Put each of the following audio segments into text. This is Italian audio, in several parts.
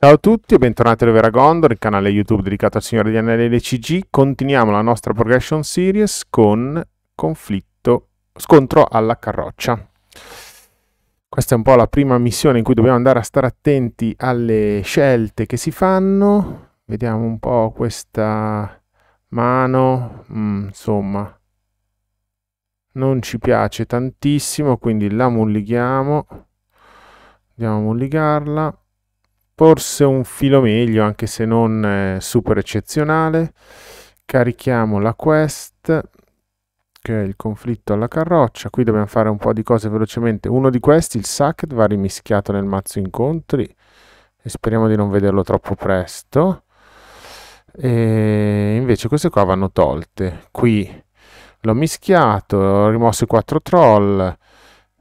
Ciao a tutti e bentornati al Vera Gondor, il canale YouTube dedicato al Signore di Anelli LCG. Continuiamo la nostra progression series con conflitto, scontro alla carroccia. Questa è un po' la prima missione in cui dobbiamo andare a stare attenti alle scelte che si fanno. Vediamo un po' questa mano, mm, insomma, non ci piace tantissimo, quindi la mullighiamo. Andiamo a mulligarla forse un filo meglio anche se non eh, super eccezionale carichiamo la quest che è il conflitto alla carroccia qui dobbiamo fare un po' di cose velocemente uno di questi il sacket va rimischiato nel mazzo incontri e speriamo di non vederlo troppo presto e invece queste qua vanno tolte qui l'ho mischiato ho rimosso i quattro troll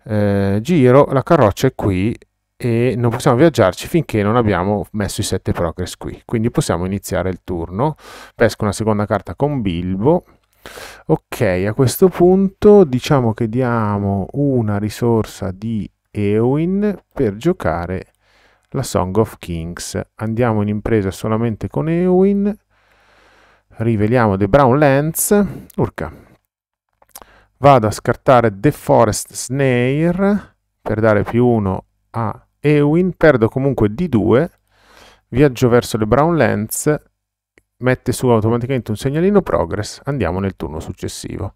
eh, giro la carroccia è qui e non possiamo viaggiarci finché non abbiamo messo i 7 progress qui quindi possiamo iniziare il turno pesco una seconda carta con Bilbo ok a questo punto diciamo che diamo una risorsa di Eowyn per giocare la Song of Kings andiamo in impresa solamente con Eowyn riveliamo The Brown Lands urca vado a scartare The Forest Snare per dare più 1 a Ewin, perdo comunque d 2, viaggio verso le Brownlands, mette su automaticamente un segnalino progress, andiamo nel turno successivo.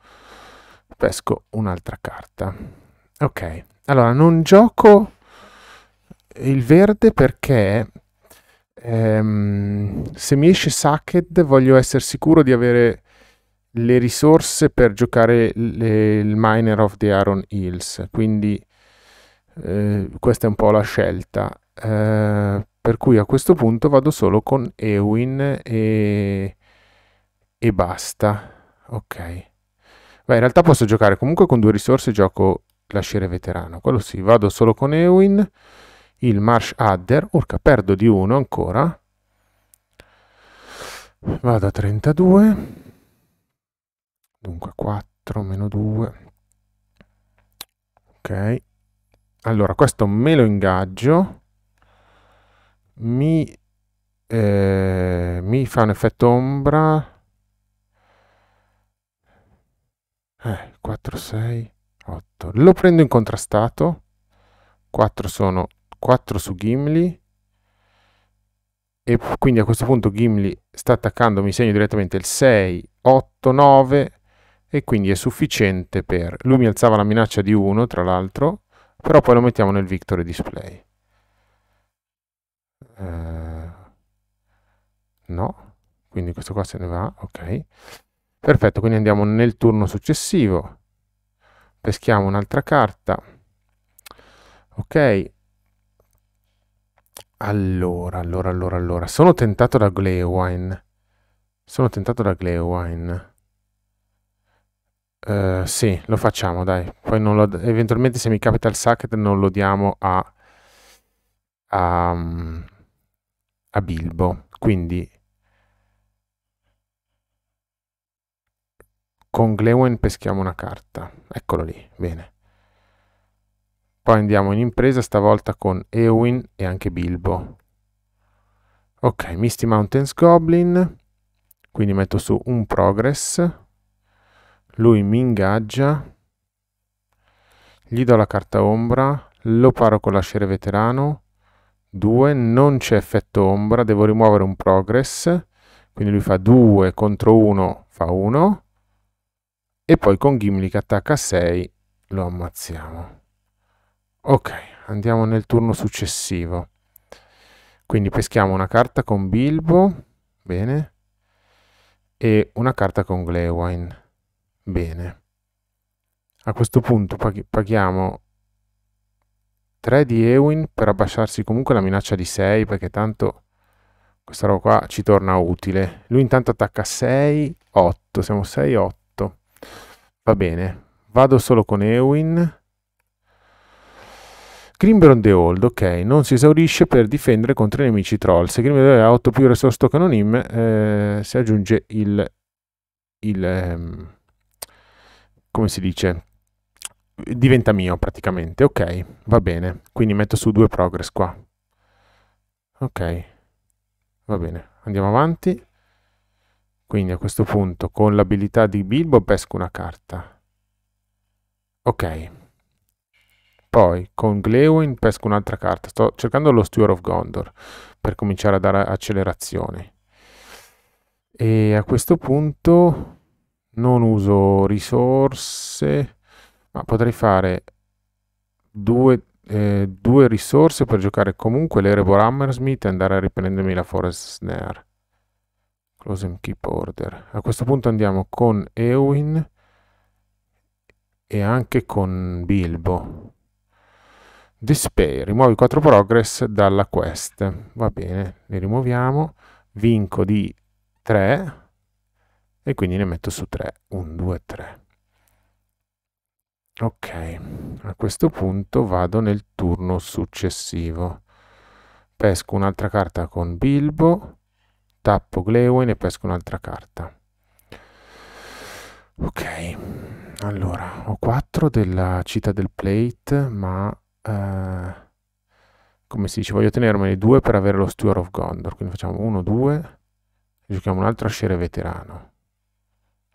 Pesco un'altra carta. Ok, allora non gioco il verde perché ehm, se mi esce Sacked voglio essere sicuro di avere le risorse per giocare le, il Miner of the Aron Hills, quindi eh, questa è un po' la scelta. Eh, per cui a questo punto vado solo con Ewin e, e basta. Ok. Beh, in realtà posso giocare comunque con due risorse, gioco lasciere veterano. Quello sì, vado solo con Ewin, il Marsh Adder, urca, perdo di uno ancora. Vado a 32. Dunque 4 meno 2. Ok allora questo me lo ingaggio mi, eh, mi fa un effetto ombra eh, 4 6 8 lo prendo in contrastato 4 sono 4 su Gimli e quindi a questo punto Gimli sta attaccando mi segno direttamente il 6 8 9 e quindi è sufficiente per lui mi alzava la minaccia di 1 tra l'altro però poi lo mettiamo nel victory display eh, no quindi questo qua se ne va ok perfetto quindi andiamo nel turno successivo peschiamo un'altra carta ok allora allora allora allora sono tentato da Glewine sono tentato da Glewine eh, sì, lo facciamo, dai. Poi non lo, eventualmente se mi capita il sacket non lo diamo a, a, a Bilbo. Quindi con Glewen peschiamo una carta. Eccolo lì, bene. Poi andiamo in impresa stavolta con Eowyn e anche Bilbo. Ok, Misty Mountains Goblin. Quindi metto su un progress lui mi ingaggia, gli do la carta ombra, lo paro con l'asciere veterano, 2, non c'è effetto ombra, devo rimuovere un progress, quindi lui fa 2 contro 1 fa 1, e poi con Gimli che attacca 6 lo ammazziamo. Ok, andiamo nel turno successivo. Quindi peschiamo una carta con Bilbo, bene, e una carta con Glewine. Bene. A questo punto paghi- paghiamo 3 di Ewin per abbassarsi comunque la minaccia di 6 perché tanto questa roba qua ci torna utile. Lui intanto attacca 6, 8, siamo 6, 8. Va bene, vado solo con Ewin. Grimberon the Old, ok, non si esaurisce per difendere contro i nemici troll. Se the Grimberon ha 8 più resource token onim, eh, si aggiunge il, il, ehm, come si dice, diventa mio praticamente. Ok, va bene. Quindi metto su due progress qua. Ok, va bene. Andiamo avanti. Quindi a questo punto con l'abilità di Bilbo pesco una carta. Ok. Poi con Glewin pesco un'altra carta. Sto cercando lo Steward of Gondor per cominciare a dare accelerazioni. E a questo punto non uso risorse, ma potrei fare due, eh, due risorse per giocare comunque l'Erebo Hammersmith e andare a riprendermi la Forest Snare. and Keep Order. A questo punto andiamo con Ewin e anche con Bilbo. Display, rimuovi 4 progress dalla quest. Va bene, li rimuoviamo. Vinco di 3 e quindi ne metto su 3, 1, 2, 3. Ok, a questo punto vado nel turno successivo. Pesco un'altra carta con Bilbo, tappo Glewen e pesco un'altra carta. Ok, allora ho 4 della città del plate, ma eh, come si dice, voglio tenermene 2 per avere lo Steward of Gondor. Quindi facciamo 1, 2, giochiamo un altro Ascere Veterano.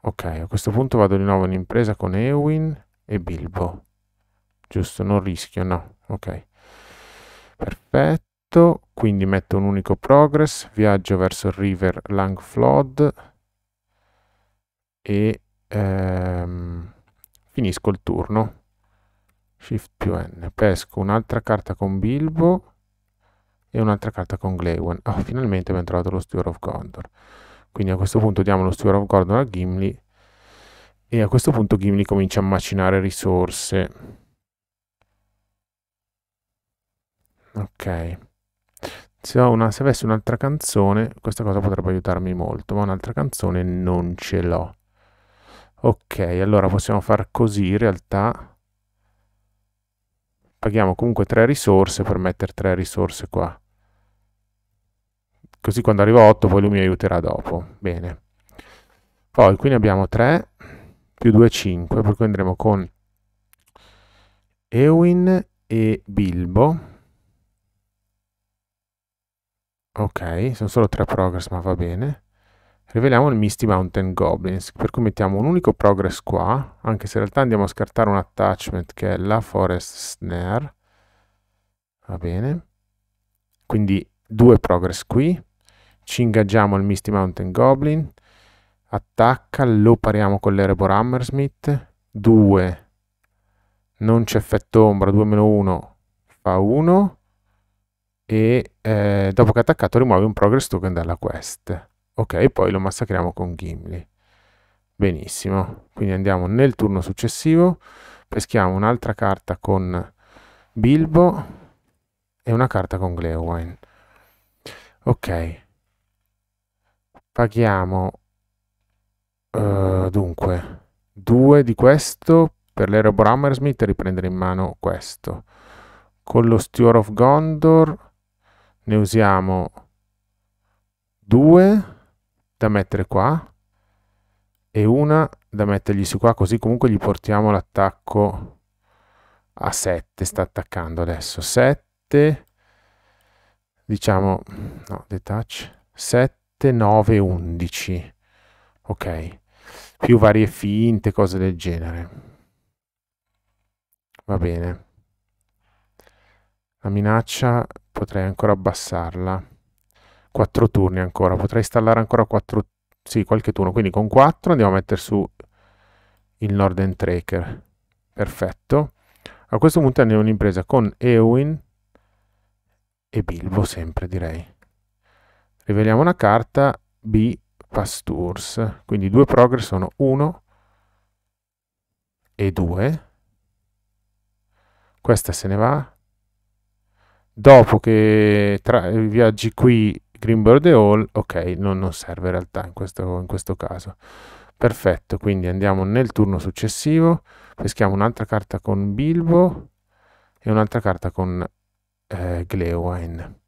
Ok, a questo punto vado di nuovo in impresa con Ewin e Bilbo. Giusto, non rischio, no. Ok. Perfetto. Quindi metto un unico progress, viaggio verso il river Langflood e ehm, finisco il turno. Shift più N. Pesco un'altra carta con Bilbo e un'altra carta con Glewen. Oh, finalmente abbiamo trovato lo Steward of Gondor. Quindi a questo punto diamo lo Steward of Gordon a Gimli e a questo punto Gimli comincia a macinare risorse. Ok. Se, una, se avessi un'altra canzone, questa cosa potrebbe aiutarmi molto, ma un'altra canzone non ce l'ho. Ok, allora possiamo far così in realtà. Paghiamo comunque tre risorse per mettere tre risorse qua così quando arrivo a 8 poi lui mi aiuterà dopo. Bene. Poi qui ne abbiamo 3 più 2, 5, per cui andremo con Ewin e Bilbo. Ok, sono solo 3 progress ma va bene. Riveliamo il Misty Mountain Goblins, per cui mettiamo un unico progress qua, anche se in realtà andiamo a scartare un attachment che è la Forest Snare. Va bene. Quindi 2 progress qui, ci ingaggiamo al Misty Mountain Goblin, attacca, lo pariamo con l'Erebor Hammersmith, 2, non c'è effetto ombra, 2 meno 1 fa 1 e eh, dopo che ha attaccato rimuove un progress token dalla quest. Ok, poi lo massacriamo con Gimli. Benissimo, quindi andiamo nel turno successivo, peschiamo un'altra carta con Bilbo e una carta con Glewine ok paghiamo uh, dunque due di questo per l'Aero Hammersmith e riprendere in mano questo con lo Steward of Gondor ne usiamo due da mettere qua e una da mettergli su qua così comunque gli portiamo l'attacco a 7 sta attaccando adesso 7 diciamo, no, detach, 7, 9, 11, ok, più varie finte, cose del genere. Va bene. La minaccia potrei ancora abbassarla. 4 turni ancora, potrei installare ancora 4 sì, qualche turno, quindi con 4 andiamo a mettere su il Norden Tracker. Perfetto. A questo punto andiamo in impresa con Eowyn e Bilbo sempre direi. Riveliamo una carta B Pastours, quindi due progress sono 1 e 2. Questa se ne va. Dopo che tra, viaggi qui Greenbird e Hall, ok, non, non, serve in realtà in questo, in questo caso. Perfetto, quindi andiamo nel turno successivo, peschiamo un'altra carta con Bilbo e un'altra carta con eh, Gleuwine.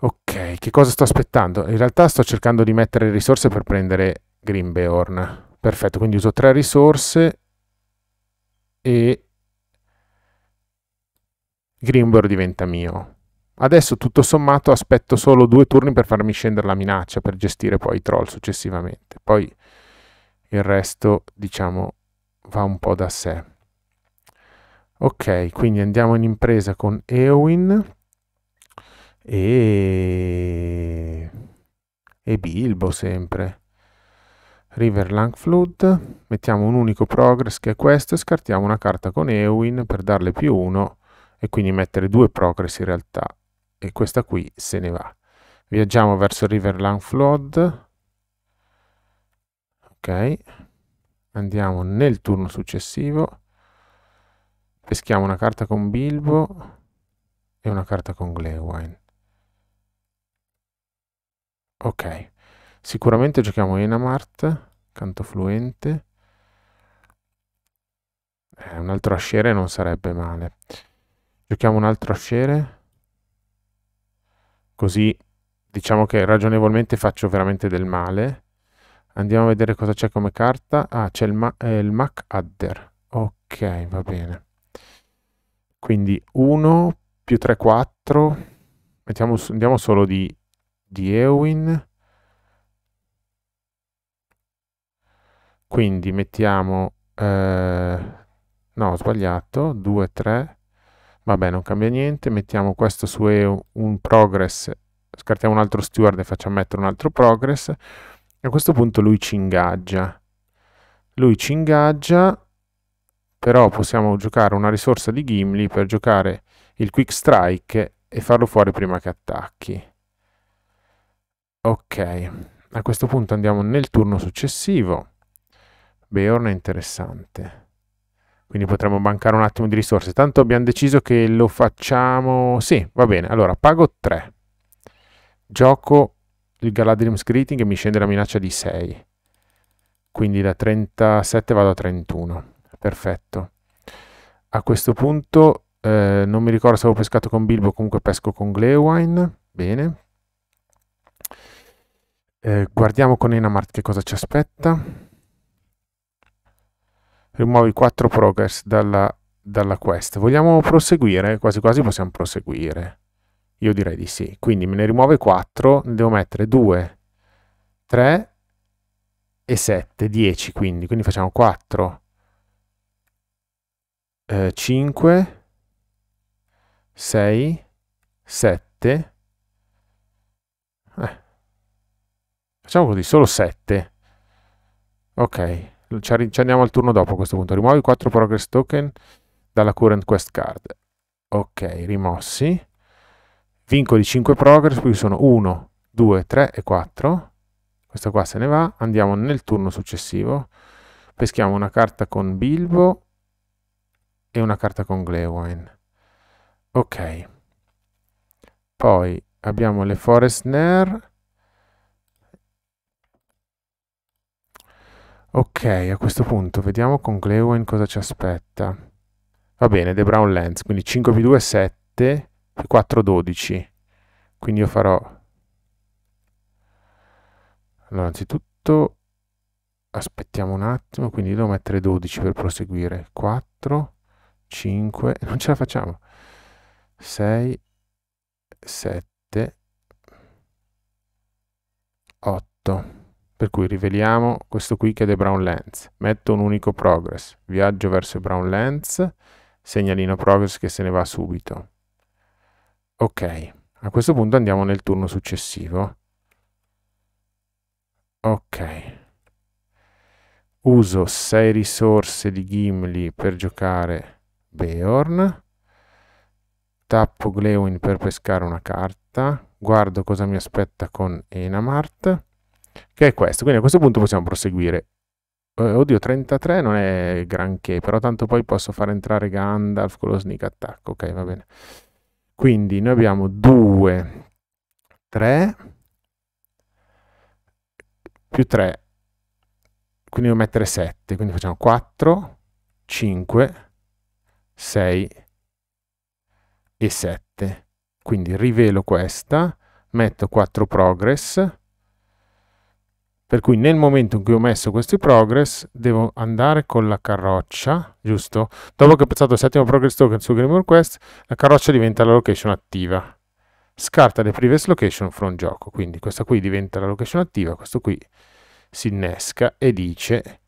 Ok, che cosa sto aspettando? In realtà sto cercando di mettere risorse per prendere Grimbeorn. Perfetto, quindi uso tre risorse e Grimbeorn diventa mio. Adesso tutto sommato aspetto solo due turni per farmi scendere la minaccia, per gestire poi i troll successivamente. Poi il resto, diciamo, va un po' da sé ok quindi andiamo in impresa con Eowyn e, e Bilbo sempre River Lang Flood, mettiamo un unico progress che è questo e scartiamo una carta con Eowyn per darle più uno e quindi mettere due progress in realtà e questa qui se ne va. Viaggiamo verso River Lang Flood, ok, andiamo nel turno successivo peschiamo una carta con Bilbo e una carta con Glewine. Ok, sicuramente giochiamo Enamart, canto fluente. Eh, un altro ascere non sarebbe male. Giochiamo un altro ascere. Così diciamo che ragionevolmente faccio veramente del male. Andiamo a vedere cosa c'è come carta. Ah, c'è il, ma eh, il Mac Adder. Ok, va bene. Quindi 1 più 3, 4. Mettiamo, andiamo solo di, di Ewin. Quindi mettiamo... Eh, no, ho sbagliato. 2, 3. Vabbè, non cambia niente. Mettiamo questo su EU, un progress. Scartiamo un altro steward e facciamo mettere un altro progress. A questo punto lui ci ingaggia. Lui ci ingaggia però possiamo giocare una risorsa di Gimli per giocare il Quick Strike e farlo fuori prima che attacchi. Ok, a questo punto andiamo nel turno successivo. Beorn è interessante. Quindi potremmo bancare un attimo di risorse. Tanto abbiamo deciso che lo facciamo... Sì, va bene. Allora, pago 3. Gioco il Galadrim's Greeting e mi scende la minaccia di 6. Quindi da 37 vado a 31. Perfetto. A questo punto eh, non mi ricordo se avevo pescato con Bilbo, comunque pesco con Glewine. Bene. Eh, guardiamo con Enamart che cosa ci aspetta. Rimuovi 4 progress dalla, dalla quest. Vogliamo proseguire? Quasi quasi possiamo proseguire. Io direi di sì. Quindi me ne rimuove 4, ne devo mettere 2, 3 e 7, 10 quindi. Quindi facciamo 4, eh, 5, 6, 7. Eh. Facciamo così, solo 7. Ok, ci, ci andiamo al turno dopo a questo punto. Rimuovi 4 progress token dalla current quest card. Ok, rimossi. Vincoli 5 progress, qui sono 1, 2, 3 e 4. Questo qua se ne va. Andiamo nel turno successivo. Peschiamo una carta con Bilbo e una carta con Glewain. Ok. Poi abbiamo le Forest Nair. Ok, a questo punto vediamo con Glewen cosa ci aspetta. Va bene, The Brown Lens, quindi 5 più 2 è 7, più 4 12. Quindi io farò... Allora, anzitutto aspettiamo un attimo, quindi devo mettere 12 per proseguire. 4, 5, non ce la facciamo, 6, 7, 8. Per cui riveliamo questo qui che è The Brown Lens. Metto un unico progress, viaggio verso Brown Lens, segnalino progress che se ne va subito. Ok, a questo punto andiamo nel turno successivo. Ok. Uso 6 risorse di Gimli per giocare Beorn, tappo Glewin per pescare una carta, guardo cosa mi aspetta con Enamart, che è questo. Quindi a questo punto possiamo proseguire. Eh, oddio, 33 non è granché, però tanto poi posso far entrare Gandalf con lo sneak attack. Ok, va bene. Quindi noi abbiamo 2, 3, più 3, quindi devo mettere 7, quindi facciamo 4, 5, 6 e 7. Quindi rivelo questa, metto 4 progress, per cui nel momento in cui ho messo questi progress devo andare con la carroccia, giusto? Dopo che ho passato il settimo progress token su Grim Quest, la carroccia diventa la location attiva. Scarta le previous location from gioco, quindi questa qui diventa la location attiva, questo qui si innesca e dice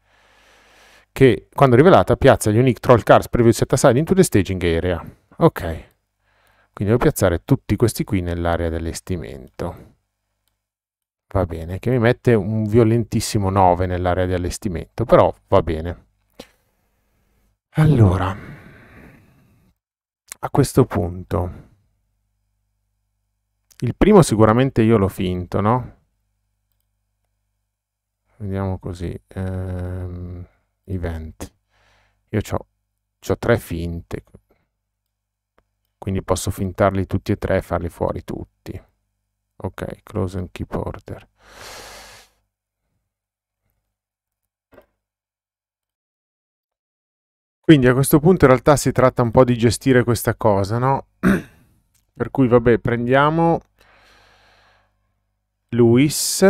che quando rivelata piazza gli unique troll cars previously set aside into the staging area. Ok, quindi devo piazzare tutti questi qui nell'area dell'allestimento. Va bene, che mi mette un violentissimo 9 nell'area di allestimento, però va bene. Allora, a questo punto, il primo sicuramente io l'ho finto, no? Vediamo così. Ehm event. Io ho, ho tre finte, quindi posso fintarli tutti e tre e farli fuori tutti. Ok, close and keep order. Quindi a questo punto in realtà si tratta un po' di gestire questa cosa, no? per cui vabbè, prendiamo Luis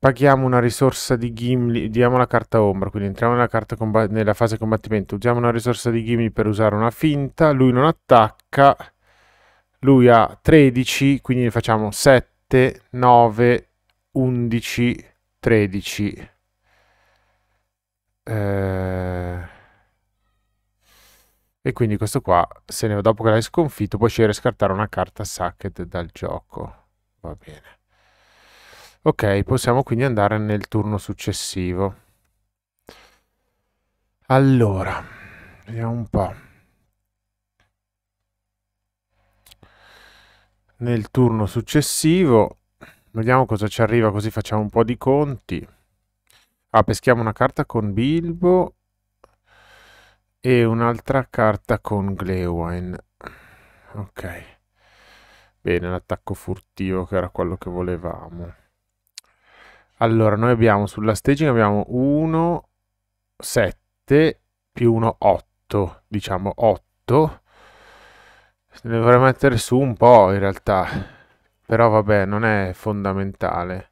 Paghiamo una risorsa di Gimli, diamo la carta ombra, quindi entriamo nella, nella fase combattimento, usiamo una risorsa di Gimli per usare una finta, lui non attacca, lui ha 13, quindi ne facciamo 7, 9, 11, 13. Eh... E quindi questo qua, se ne, dopo che l'hai sconfitto, puoi scegliere di scartare una carta Sacket dal gioco. Va bene. Ok, possiamo quindi andare nel turno successivo. Allora, vediamo un po'. Nel turno successivo, vediamo cosa ci arriva così facciamo un po' di conti. Ah, peschiamo una carta con Bilbo e un'altra carta con Glewine. Ok. Bene, l'attacco furtivo che era quello che volevamo. Allora, noi abbiamo sulla staging abbiamo 1, 7 più 1, 8, diciamo 8. Ne dovrei mettere su un po' in realtà, però vabbè, non è fondamentale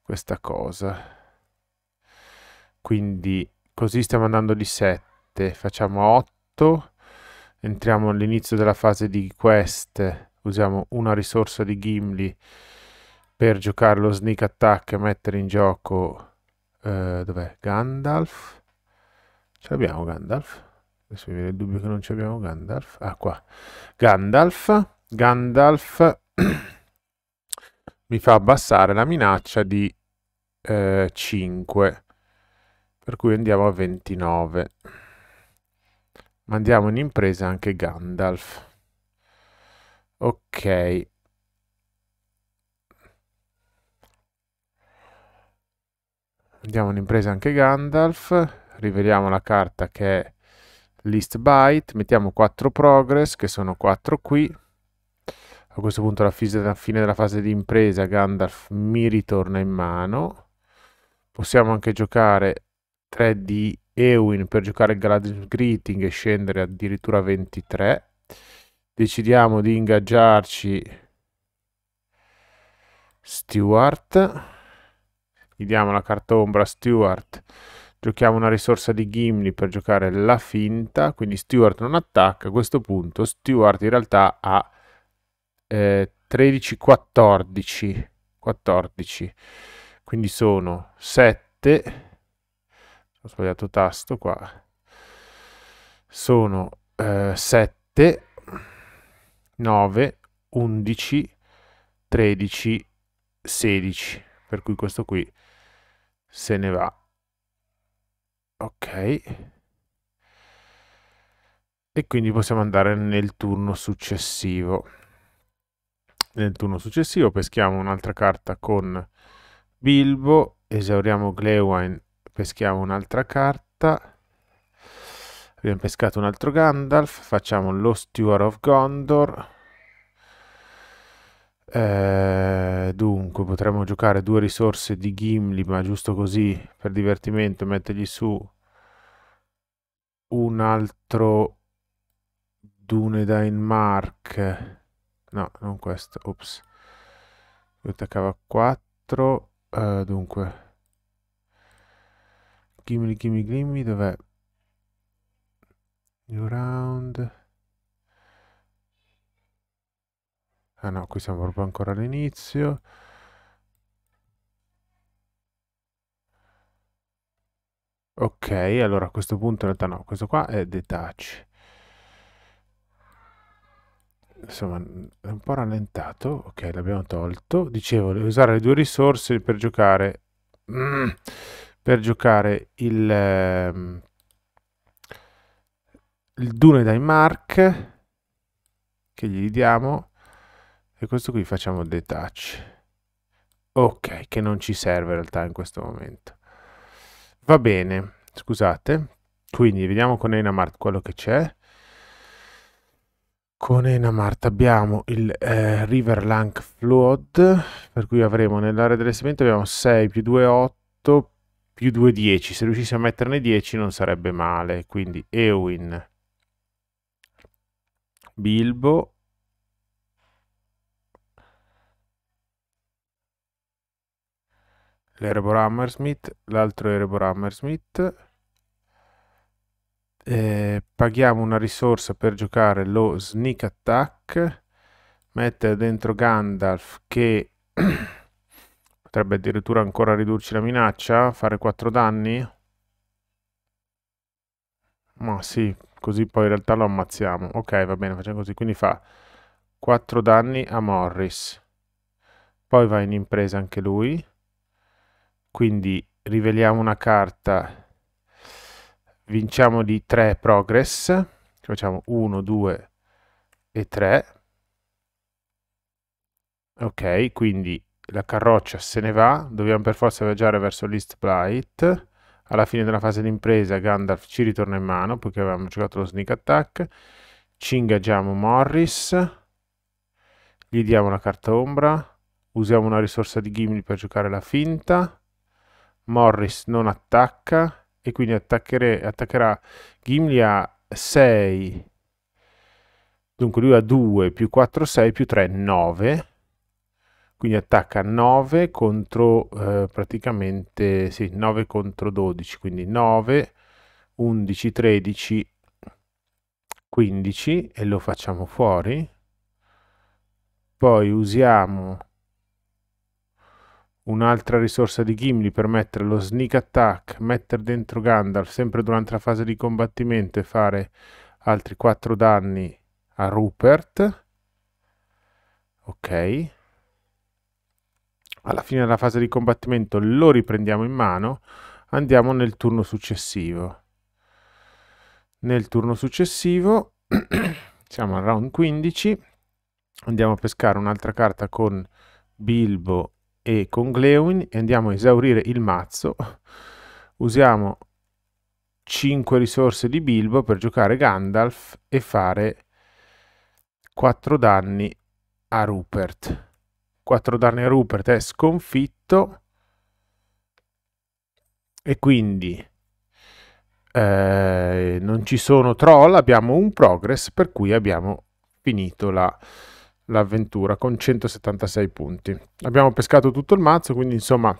questa cosa. Quindi così stiamo andando di 7, facciamo 8, entriamo all'inizio della fase di quest, usiamo una risorsa di Gimli per giocare lo sneak attack e mettere in gioco eh, dov'è? Gandalf ce l'abbiamo Gandalf? adesso mi viene il dubbio che non ce l'abbiamo Gandalf ah qua Gandalf Gandalf mi fa abbassare la minaccia di eh, 5 per cui andiamo a 29 mandiamo in impresa anche Gandalf ok andiamo in impresa anche Gandalf, riveliamo la carta che è list byte, mettiamo 4 progress che sono 4 qui, a questo punto alla fine della fase di impresa Gandalf mi ritorna in mano, possiamo anche giocare 3 di Ewin per giocare il Galadriel Greeting e scendere addirittura 23, decidiamo di ingaggiarci Stewart, gli diamo la carta ombra Stewart, giochiamo una risorsa di Gimli per giocare la finta, quindi Stewart non attacca, a questo punto Stewart in realtà ha eh, 13-14, 14, quindi sono 7, ho sbagliato tasto qua, sono eh, 7, 9, 11, 13, 16, per cui questo qui se ne va. Ok. E quindi possiamo andare nel turno successivo. Nel turno successivo peschiamo un'altra carta con Bilbo, esauriamo Glewine, peschiamo un'altra carta. Abbiamo pescato un altro Gandalf, facciamo lo Steward of Gondor eh, dunque, potremmo giocare due risorse di Gimli, ma giusto così, per divertimento, mettergli su un altro Dunedain Mark. No, non questo, ops. Lui attaccava 4, eh, dunque... Gimli, Gimli, Gimli, dov'è? New round... ah no qui siamo proprio ancora all'inizio ok allora a questo punto in realtà no questo qua è detach insomma è un po' rallentato ok l'abbiamo tolto dicevo devo usare le due risorse per giocare mm, per giocare il ehm, il Dune dai Mark che gli diamo e questo qui facciamo detach ok che non ci serve in realtà in questo momento va bene scusate quindi vediamo con Enamart quello che c'è con Enamart abbiamo il eh, River Lank Flood per cui avremo nell'area dell'estimento abbiamo 6 più 2 8 più 2 10 se riuscissimo a metterne 10 non sarebbe male quindi Ewin Bilbo l'Erebor Hammersmith, l'altro Erebor Hammersmith. Eh, paghiamo una risorsa per giocare lo sneak attack. mettere dentro Gandalf che potrebbe addirittura ancora ridurci la minaccia, fare 4 danni. Ma sì, così poi in realtà lo ammazziamo. Ok, va bene, facciamo così. Quindi fa 4 danni a Morris. Poi va in impresa anche lui quindi riveliamo una carta, vinciamo di 3 progress, facciamo 1, 2 e 3, ok, quindi la carroccia se ne va, dobbiamo per forza viaggiare verso l'East Blight, alla fine della fase di impresa Gandalf ci ritorna in mano, poiché avevamo giocato lo sneak attack, ci ingaggiamo Morris, gli diamo la carta ombra, usiamo una risorsa di Gimli per giocare la finta, Morris non attacca e quindi attaccherà Gimli a 6. Dunque lui ha 2 più 4, 6 più 3, 9. Quindi attacca 9 contro eh, praticamente sì, 9 contro 12, quindi 9, 11, 13, 15 e lo facciamo fuori. Poi usiamo Un'altra risorsa di Gimli per mettere lo sneak attack, mettere dentro Gandalf sempre durante la fase di combattimento e fare altri 4 danni a Rupert. Ok. Alla fine della fase di combattimento lo riprendiamo in mano, andiamo nel turno successivo. Nel turno successivo siamo al round 15, andiamo a pescare un'altra carta con Bilbo e con Glewin e andiamo a esaurire il mazzo. Usiamo 5 risorse di Bilbo per giocare Gandalf e fare 4 danni a Rupert. 4 danni a Rupert è sconfitto e quindi eh, non ci sono troll, abbiamo un progress per cui abbiamo finito la l'avventura con 176 punti. Abbiamo pescato tutto il mazzo, quindi insomma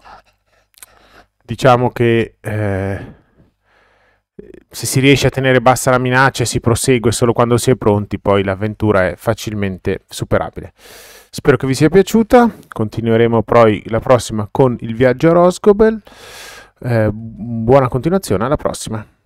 diciamo che eh, se si riesce a tenere bassa la minaccia e si prosegue solo quando si è pronti, poi l'avventura è facilmente superabile. Spero che vi sia piaciuta, continueremo poi la prossima con il viaggio a Rosgobel. Eh, buona continuazione, alla prossima!